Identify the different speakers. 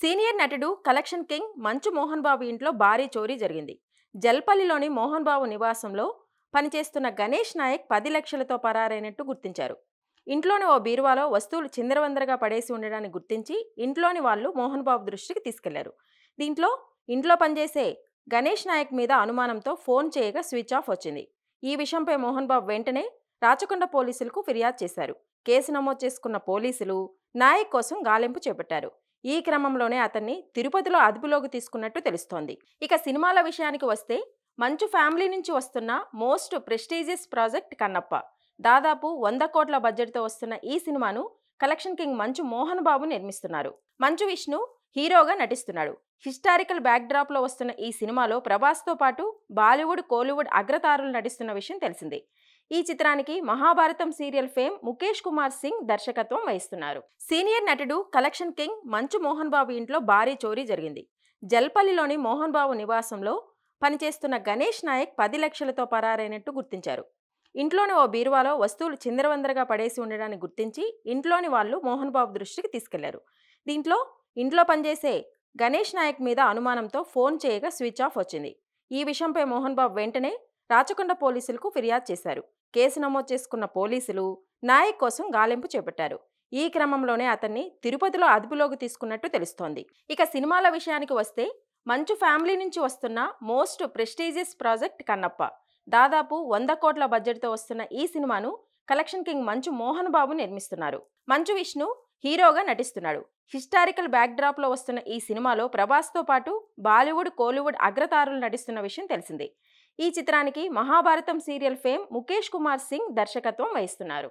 Speaker 1: senior నటుడు collection king మంచు మోహన్ బాబు ఇంట్లో భారీ చోరీ జరిగింది జల్పల్లిలోని మోహన్ బాబు నివాసంలో పనిచేస్తున్న గణేష్ నాయక్ పది లక్షలతో పరారైనట్టు గుర్తించారు ఇంట్లోని ఓ బీరువాలో వస్తువులు చిందరవందరగా పడేసి ఉండడాన్ని గుర్తించి ఇంట్లోని వాళ్ళు మోహన్ బాబు దృష్టికి తీసుకెళ్లారు దీంట్లో ఇంట్లో పనిచేసే గణేష్ నాయక్ మీద అనుమానంతో ఫోన్ చేయగా స్విచ్ ఆఫ్ వచ్చింది ఈ విషయంపై మోహన్ బాబు వెంటనే రాచకొండ పోలీసులకు ఫిర్యాదు చేశారు కేసు నమోదు చేసుకున్న పోలీసులు నాయక్ కోసం గాలింపు చేపట్టారు ఈ క్రమంలోనే అతన్ని తిరుపతిలో అదుపులోకి తీసుకున్నట్టు తెలుస్తోంది ఇక సినిమాల విషయానికి వస్తే మంచు ఫ్యామిలీ నుంచి వస్తున్న మోస్ట్ ప్రెస్టీజియస్ ప్రాజెక్ట్ కన్నప్ప దాదాపు వంద కోట్ల బడ్జెట్తో వస్తున్న ఈ సినిమాను కలెక్షన్ కింగ్ మంచు మోహన్ బాబు నిర్మిస్తున్నారు మంచు విష్ణు హీరోగా నటిస్తున్నాడు హిస్టారికల్ బ్యాక్డ్రాప్లో వస్తున్న ఈ సినిమాలో ప్రభాస్తో పాటు బాలీవుడ్ కోలీవుడ్ అగ్రతారులు నటిస్తున్న విషయం తెలిసిందే ఈ చిత్రానికి మహాభారతం సీరియల్ ఫేమ్ ముఖేష్ కుమార్ సింగ్ దర్శకత్వం వహిస్తున్నారు సీనియర్ నటుడు కలెక్షన్ కింగ్ మంచు మోహన్ బాబు ఇంట్లో భారీ చోరీ జరిగింది జల్పల్లిలోని మోహన్ బాబు నివాసంలో పనిచేస్తున్న గణేష్ నాయక్ పది లక్షలతో పరారైనట్టు గుర్తించారు ఇంట్లోని ఓ బీరువాలో వస్తువులు చిందరవందరగా పడేసి ఉండడాన్ని గుర్తించి ఇంట్లోని వాళ్ళు మోహన్ బాబు దృష్టికి తీసుకెళ్లారు దీంట్లో ఇంట్లో పనిచేసే గణేష్ నాయక్ మీద అనుమానంతో ఫోన్ చేయగా స్విచ్ ఆఫ్ వచ్చింది ఈ విషయంపై మోహన్ బాబు వెంటనే రాచకొండ పోలీసులకు ఫిర్యాదు చేశారు కేసు నమోదు చేసుకున్న పోలీసులు నాయక్ కోసం గాలింపు చేపట్టారు ఈ క్రమంలోనే అతన్ని తిరుపతిలో అదుపులోకి తీసుకున్నట్టు తెలుస్తోంది ఇక సినిమాల విషయానికి వస్తే మంచు ఫ్యామిలీ నుంచి వస్తున్న మోస్ట్ ప్రెస్టీజియస్ ప్రాజెక్ట్ కన్నప్ప దాదాపు వంద కోట్ల బడ్జెట్తో వస్తున్న ఈ సినిమాను కలెక్షన్ కింగ్ మంచు మోహన్ బాబు నిర్మిస్తున్నారు మంచు విష్ణు హీరోగా నటిస్తున్నాడు హిస్టారికల్ బ్యాక్డ్రాప్లో వస్తున్న ఈ సినిమాలో ప్రభాస్తో పాటు బాలీవుడ్ కోలీవుడ్ అగ్రతారులు నటిస్తున్న విషయం తెలిసిందే ఈ చిత్రానికి మహాభారతం సీరియల్ ఫేమ్ ముఖేష్ కుమార్ సింగ్ దర్శకత్వం వహిస్తున్నారు